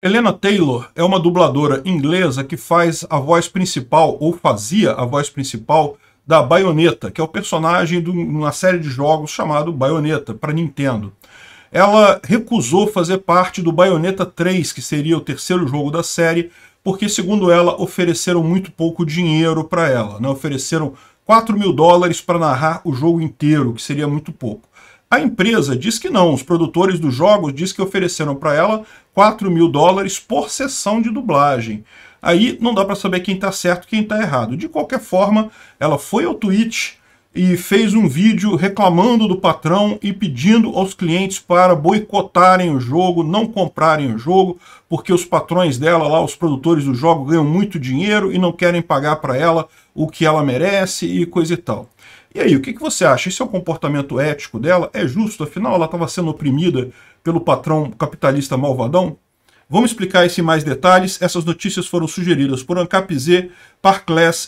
Helena Taylor é uma dubladora inglesa que faz a voz principal, ou fazia a voz principal, da Bayonetta, que é o personagem de uma série de jogos chamado Bayonetta, para Nintendo. Ela recusou fazer parte do Bayonetta 3, que seria o terceiro jogo da série, porque, segundo ela, ofereceram muito pouco dinheiro para ela. Né? Ofereceram 4 mil dólares para narrar o jogo inteiro, que seria muito pouco. A empresa diz que não. Os produtores dos jogos diz que ofereceram para ela 4 mil dólares por sessão de dublagem. Aí não dá para saber quem está certo e quem está errado. De qualquer forma, ela foi ao Twitch e fez um vídeo reclamando do patrão e pedindo aos clientes para boicotarem o jogo, não comprarem o jogo, porque os patrões dela lá, os produtores do jogo, ganham muito dinheiro e não querem pagar para ela o que ela merece e coisa e tal. E aí, o que, você acha? Esse é o comportamento ético dela? É justo? Afinal, ela estava sendo oprimida pelo patrão capitalista malvadão? Vamos explicar isso em mais detalhes. Essas notícias foram sugeridas por Ancap Z,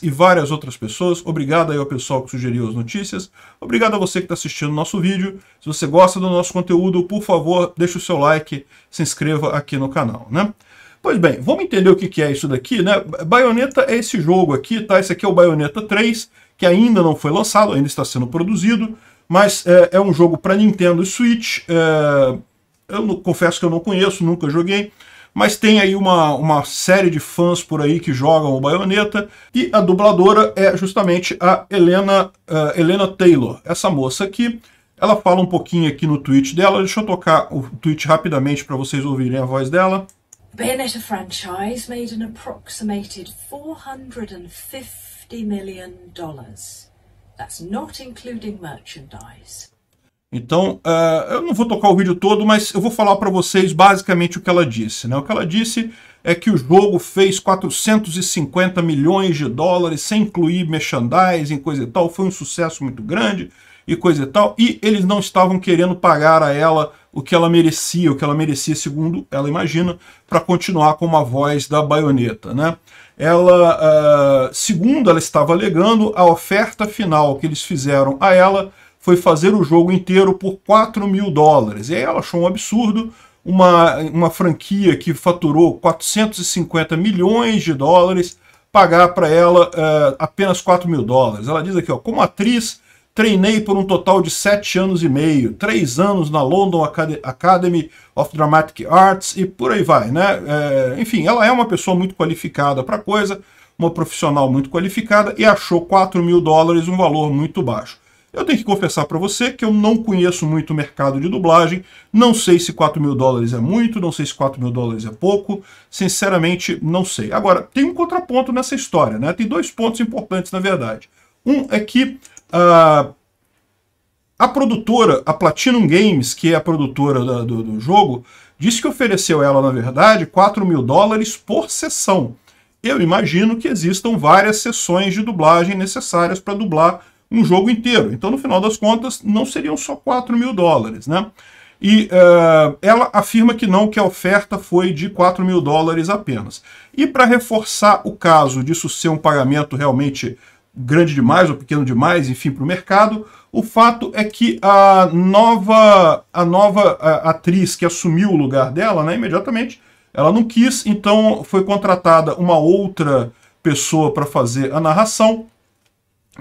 e várias outras pessoas. Obrigado aí ao pessoal que sugeriu as notícias. Obrigado a você que está assistindo o nosso vídeo. Se você gosta do nosso conteúdo, por favor, deixe o seu like, se inscreva aqui no canal. Né? Pois bem, vamos entender o que é isso daqui, né? Bayonetta é esse jogo aqui, tá? Esse aqui é o Baioneta 3, que ainda não foi lançado, ainda está sendo produzido, mas é, é um jogo para Nintendo Switch. É, eu não, confesso que eu não conheço, nunca joguei, mas tem aí uma, uma série de fãs por aí que jogam o Baioneta, e a dubladora é justamente a Helena, uh, Helena Taylor, essa moça aqui. Ela fala um pouquinho aqui no tweet dela, deixa eu tocar o tweet rapidamente para vocês ouvirem a voz dela. Bayonetta franchise made an approximated $450 million. That's not including merchandise. Então, uh, eu não vou tocar o vídeo todo, mas eu vou falar para vocês basicamente o que ela disse. Né? O que ela disse é que o jogo fez 450 milhões de dólares, sem incluir merchandising, coisa e tal. Foi um sucesso muito grande e coisa e tal. E eles não estavam querendo pagar a ela o que ela merecia, o que ela merecia, segundo ela imagina, para continuar com uma voz da baioneta. Né? Ela, uh, segundo ela estava alegando, a oferta final que eles fizeram a ela foi fazer o jogo inteiro por 4 mil dólares. E aí ela achou um absurdo, uma, uma franquia que faturou 450 milhões de dólares, pagar para ela uh, apenas 4 mil dólares. Ela diz aqui, ó, como atriz, Treinei por um total de sete anos e meio, três anos na London Academy of Dramatic Arts e por aí vai, né? É, enfim, ela é uma pessoa muito qualificada para coisa, uma profissional muito qualificada e achou 4 mil dólares um valor muito baixo. Eu tenho que confessar para você que eu não conheço muito o mercado de dublagem, não sei se 4 mil dólares é muito, não sei se 4 mil dólares é pouco, sinceramente não sei. Agora, tem um contraponto nessa história, né? Tem dois pontos importantes na verdade. Um é que a, ah, a produtora, a Platinum Games, que é a produtora da, do, do jogo, disse que ofereceu ela, na verdade, 4 mil dólares por sessão. Eu imagino que existam várias sessões de dublagem necessárias para dublar um jogo inteiro. Então, no final das contas, não seriam só 4 mil dólares, né? E uh, ela afirma que não, que a oferta foi de 4 mil dólares apenas. E para reforçar o caso disso ser um pagamento realmente grande demais ou pequeno demais, enfim, para o mercado. O fato é que a nova, a nova atriz que assumiu o lugar dela, né, imediatamente, ela não quis, então foi contratada uma outra pessoa para fazer a narração.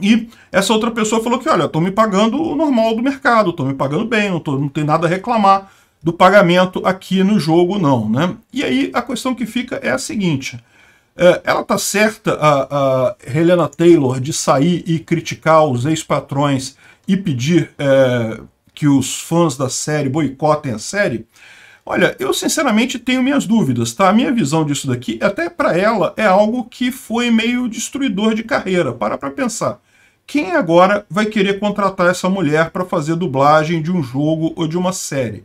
E essa outra pessoa falou que, olha, estou me pagando o normal do mercado, estou me pagando bem, não, tô, não tem nada a reclamar do pagamento aqui no jogo, não. Né? E aí a questão que fica é a seguinte é, ela tá certa, a, a, Helena Taylor, de sair e criticar os ex-patrões e pedir é, que os fãs da série boicotem a série? Olha, eu sinceramente tenho minhas dúvidas, tá? A minha visão disso daqui, até para ela, é algo que foi meio destruidor de carreira. Para para pensar. Quem agora vai querer contratar essa mulher para fazer dublagem de um jogo ou de uma série?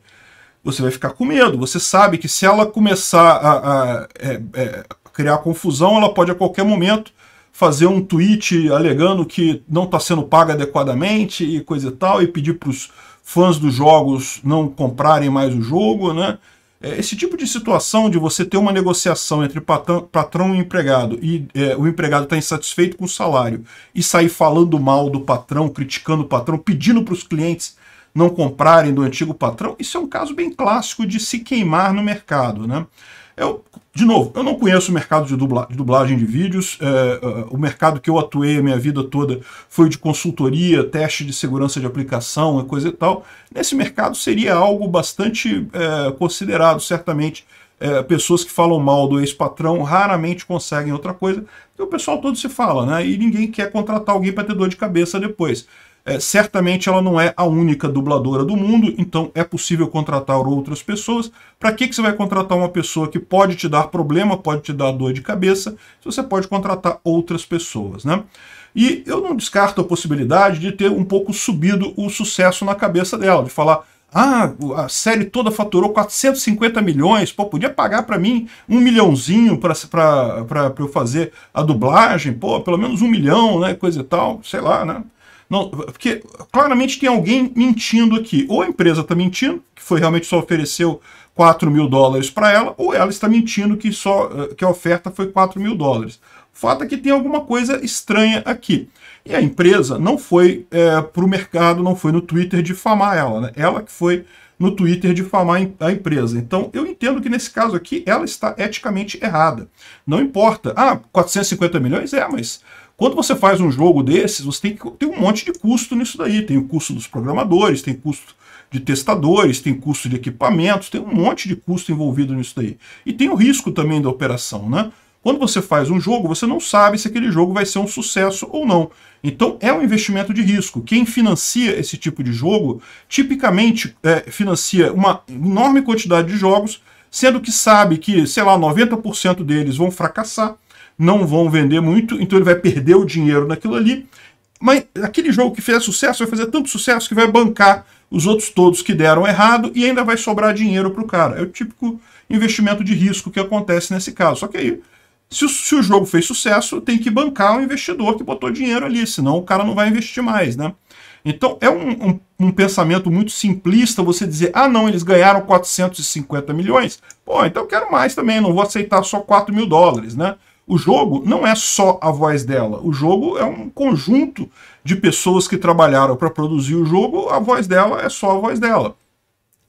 Você vai ficar com medo. Você sabe que se ela começar a, a, a, é, a é, criar confusão, ela pode a qualquer momento fazer um tweet alegando que não está sendo paga adequadamente e coisa e tal, e pedir para os fãs dos jogos não comprarem mais o jogo, né? É, esse tipo de situação de você ter uma negociação entre patrão, patrão e empregado e é, o empregado está insatisfeito com o salário e sair falando mal do patrão, criticando o patrão, pedindo para os clientes não comprarem do antigo patrão, isso é um caso bem clássico de se queimar no mercado, né? Eu, de novo, eu não conheço o mercado de, dubla, de dublagem de vídeos. É, é, o mercado que eu atuei a minha vida toda foi de consultoria, teste de segurança de aplicação coisa e tal. Nesse mercado seria algo bastante é, considerado, certamente. É, pessoas que falam mal do ex-patrão raramente conseguem outra coisa. Então, o pessoal todo se fala, né? E ninguém quer contratar alguém para ter dor de cabeça depois. É, certamente ela não é a única dubladora do mundo, então é possível contratar outras pessoas. Para que, que você vai contratar uma pessoa que pode te dar problema, pode te dar dor de cabeça, se você pode contratar outras pessoas, né? E eu não descarto a possibilidade de ter um pouco subido o sucesso na cabeça dela, de falar, ah, a série toda faturou 450 milhões, pô, podia pagar para mim um milhãozinho para eu fazer a dublagem, pô, pelo menos um milhão, né, coisa e tal, sei lá, né. Não, porque claramente tem alguém mentindo aqui. Ou a empresa está mentindo, que foi realmente só ofereceu 4 mil dólares para ela, ou ela está mentindo que, só, eh, que a oferta foi 4 mil dólares. O fato é que tem alguma coisa estranha aqui. E a empresa não foi é, eh, para o mercado, não foi no Twitter difamar ela. Né? Ela que foi no Twitter difamar a empresa. Então, eu entendo que nesse caso aqui, ela está eticamente errada. Não importa. Ah, 450 milhões? É, mas quando você faz um jogo desses, você tem, que, tem um monte de custo nisso daí. Tem o custo dos programadores, tem custo de testadores, tem custo de equipamentos, tem um monte de custo envolvido nisso daí. E tem o risco também da operação, né? Quando você faz um jogo, você não sabe se aquele jogo vai ser um sucesso ou não. Então é um investimento de risco. Quem financia esse tipo de jogo, tipicamente é, financia uma enorme quantidade de jogos, sendo que sabe que, sei lá, 90% deles vão fracassar, não vão vender muito, então ele vai perder o dinheiro naquilo ali. Mas aquele jogo que fez sucesso vai fazer tanto sucesso que vai bancar os outros todos que deram errado e ainda vai sobrar dinheiro para o cara. É o típico investimento de risco que acontece nesse caso. Só que aí, se o, se o jogo fez sucesso, tem que bancar o investidor que botou dinheiro ali, senão o cara não vai investir mais, né? Então é um, um, um, pensamento muito simplista você dizer, ah não, eles ganharam 450 milhões, pô, então eu quero mais também, não vou aceitar só 4 mil dólares, né? o jogo não é só a voz dela, o jogo é um conjunto de pessoas que trabalharam para produzir o jogo, a voz dela é só a voz dela.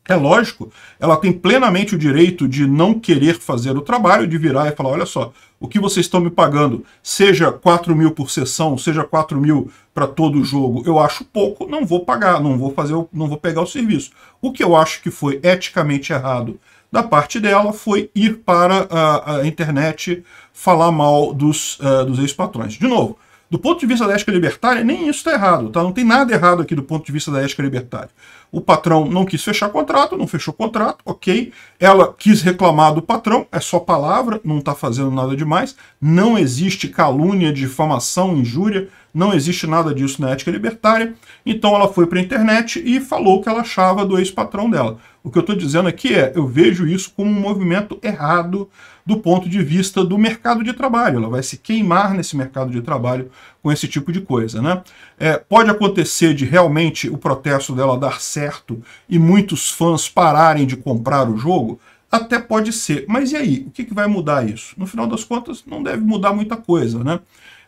É lógico, ela tem plenamente o direito de não querer fazer o trabalho, de virar e falar, olha só, o que vocês estão me pagando, seja 4 mil por sessão, seja 4 mil para todo o jogo, eu acho pouco, não vou pagar, não vou fazer, não vou pegar o serviço. O que eu acho que foi eticamente errado da parte dela foi ir para a, a internet falar mal dos, uh, dos ex-patrões. De novo, do ponto de vista da ética libertária, nem isso está errado, tá? Não tem nada errado aqui do ponto de vista da ética libertária. O patrão não quis fechar contrato, não fechou contrato, ok. Ela quis reclamar do patrão, é só palavra, não está fazendo nada demais. Não existe calúnia, difamação, injúria. Não existe nada disso na ética libertária. Então ela foi para a internet e falou o que ela achava do ex-patrão dela. O que eu estou dizendo aqui é, eu vejo isso como um movimento errado do ponto de vista do mercado de trabalho. Ela vai se queimar nesse mercado de trabalho com esse tipo de coisa. Né? É, pode acontecer de realmente o protesto dela dar certo e muitos fãs pararem de comprar o jogo? Até pode ser. Mas e aí? O que, que vai mudar isso? No final das contas, não deve mudar muita coisa. Né?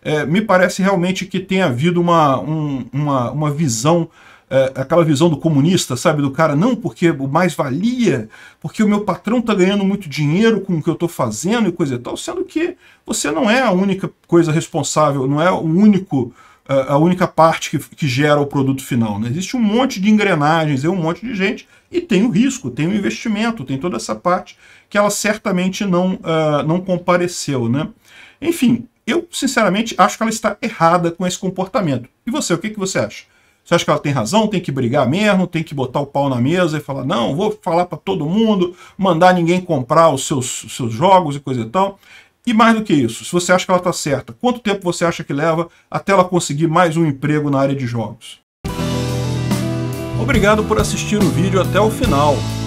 é, me parece realmente que tem havido uma, um, uma, uma visão é, aquela visão do comunista, sabe? Do cara, não, porque o mais valia, porque o meu patrão está ganhando muito dinheiro com o que eu estou fazendo e coisa e tal, sendo que você não é a única coisa responsável, não é o único é, a única parte que, que gera o produto final. Né? Existe um monte de engrenagens, é um monte de gente, e tem o risco, tem o investimento, tem toda essa parte que ela certamente não, uh, não compareceu. Né? Enfim, eu, sinceramente, acho que ela está errada com esse comportamento. E você, o que, que você acha? Você acha que ela tem razão, tem que brigar mesmo, tem que botar o pau na mesa e falar, não, vou falar para todo mundo, mandar ninguém comprar os seus, os seus jogos e coisa e tal. E mais do que isso, se você acha que ela está certa, quanto tempo você acha que leva até ela conseguir mais um emprego na área de jogos? Obrigado por assistir o vídeo até o final.